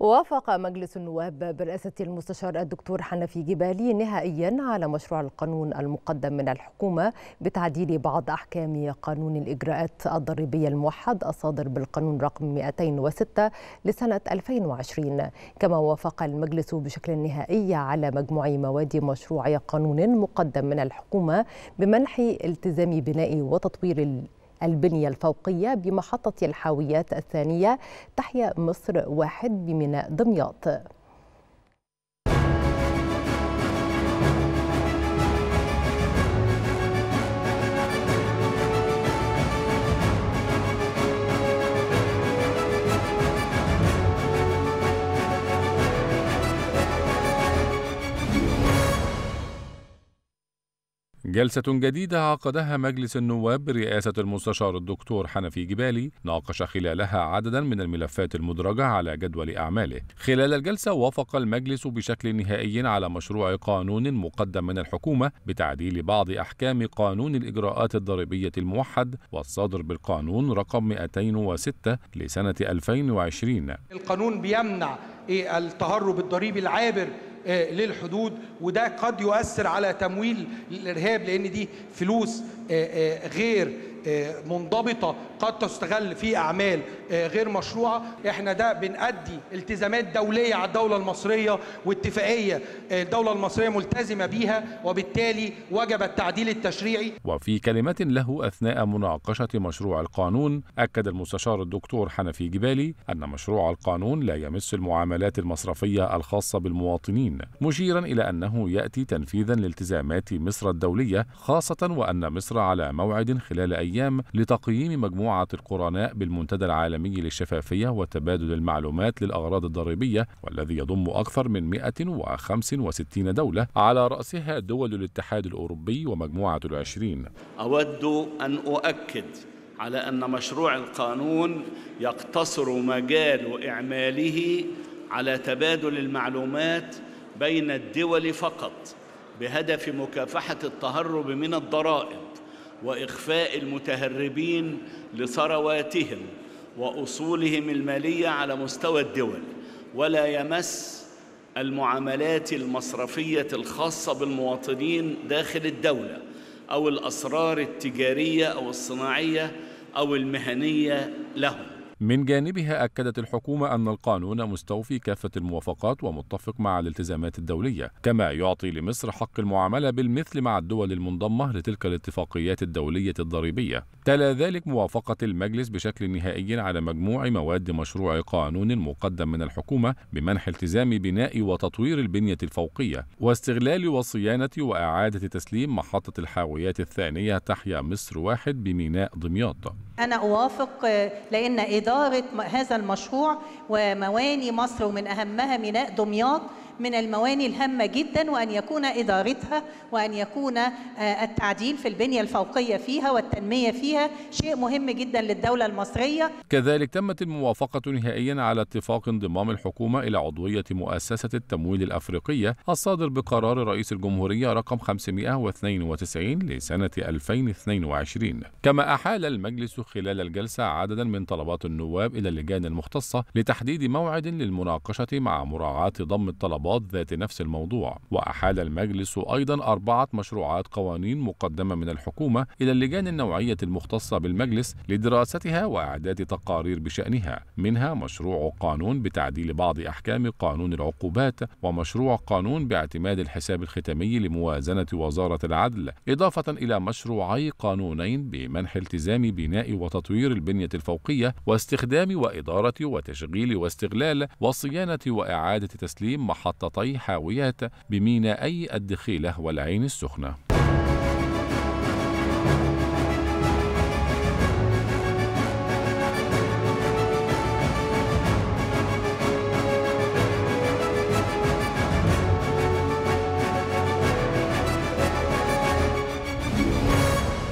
وافق مجلس النواب برئاسة المستشار الدكتور حنفي جبالي نهائيا على مشروع القانون المقدم من الحكومة بتعديل بعض أحكام قانون الإجراءات الضريبية الموحد الصادر بالقانون رقم 206 لسنة 2020 كما وافق المجلس بشكل نهائي على مجموع مواد مشروع قانون مقدم من الحكومة بمنح التزام بناء وتطوير البنية الفوقية بمحطة الحاويات الثانية تحيا مصر واحد بميناء دمياط جلسة جديدة عقدها مجلس النواب برئاسة المستشار الدكتور حنفي جبالي ناقش خلالها عددا من الملفات المدرجة على جدول أعماله خلال الجلسة وافق المجلس بشكل نهائي على مشروع قانون مقدم من الحكومة بتعديل بعض أحكام قانون الإجراءات الضريبية الموحد والصادر بالقانون رقم 206 لسنة 2020 القانون بيمنع إيه؟ التهرب الضريبي العابر آه، للحدود وده قد يؤثر على تمويل الارهاب لان دي فلوس آه، آه، غير آه، منضبطه قد تستغل في اعمال آه، غير مشروعه احنا ده بنأدي التزامات دوليه على الدوله المصريه واتفاقيه آه، الدوله المصريه ملتزمه بيها وبالتالي وجب التعديل التشريعي وفي كلمة له اثناء مناقشه مشروع القانون اكد المستشار الدكتور حنفي جبالي ان مشروع القانون لا يمس المعاملات المصرفيه الخاصه بالمواطنين مشيرا الى انه ياتي تنفيذا لالتزامات مصر الدوليه خاصه وان مصر على موعد خلال ايام أيام لتقييم مجموعة القرناء بالمنتدى العالمي للشفافية وتبادل المعلومات للأغراض الضريبية والذي يضم أكثر من 165 دولة على رأسها دول الاتحاد الأوروبي ومجموعة العشرين أود أن أؤكد على أن مشروع القانون يقتصر مجال إعماله على تبادل المعلومات بين الدول فقط بهدف مكافحة التهرب من الضرائب واخفاء المتهربين لثرواتهم واصولهم الماليه على مستوى الدول ولا يمس المعاملات المصرفيه الخاصه بالمواطنين داخل الدوله او الاسرار التجاريه او الصناعيه او المهنيه لهم من جانبها أكدت الحكومة أن القانون مستوفي كافة الموافقات ومتفق مع الالتزامات الدولية كما يعطي لمصر حق المعاملة بالمثل مع الدول المنضمة لتلك الاتفاقيات الدولية الضريبية تلا ذلك موافقة المجلس بشكل نهائي على مجموع مواد مشروع قانون مقدم من الحكومة بمنح التزام بناء وتطوير البنية الفوقية واستغلال وصيانة وإعادة تسليم محطة الحاويات الثانية تحيا مصر واحد بميناء دمياط أنا أوافق آه، لأن إدارة هذا المشروع ومواني مصر ومن أهمها ميناء دمياط من المواني الهامة جدا وأن يكون إدارتها وأن يكون آه، التعديل في البنية الفوقية فيها والتنمية فيها شيء مهم جدا للدولة المصرية كذلك تمت الموافقة نهائيا على اتفاق انضمام الحكومة إلى عضوية مؤسسة التمويل الأفريقية الصادر بقرار رئيس الجمهورية رقم 592 لسنة 2022 كما أحال المجلس خلال الجلسة عددا من طلبات النواب إلى اللجان المختصة لتحديد موعد للمناقشة مع مراعاة ضم الطلبات الضباط ذات نفس الموضوع وأحال المجلس أيضا أربعة مشروعات قوانين مقدمة من الحكومة إلى اللجان النوعية المختصة بالمجلس لدراستها وإعداد تقارير بشأنها منها مشروع قانون بتعديل بعض أحكام قانون العقوبات ومشروع قانون باعتماد الحساب الختامي لموازنة وزارة العدل إضافة إلى مشروعي قانونين بمنح التزام بناء وتطوير البنية الفوقية واستخدام وإدارة وتشغيل واستغلال وصيانة وإعادة تسليم محطة مخططي حاويات بمينائي الدخيلة والعين السخنة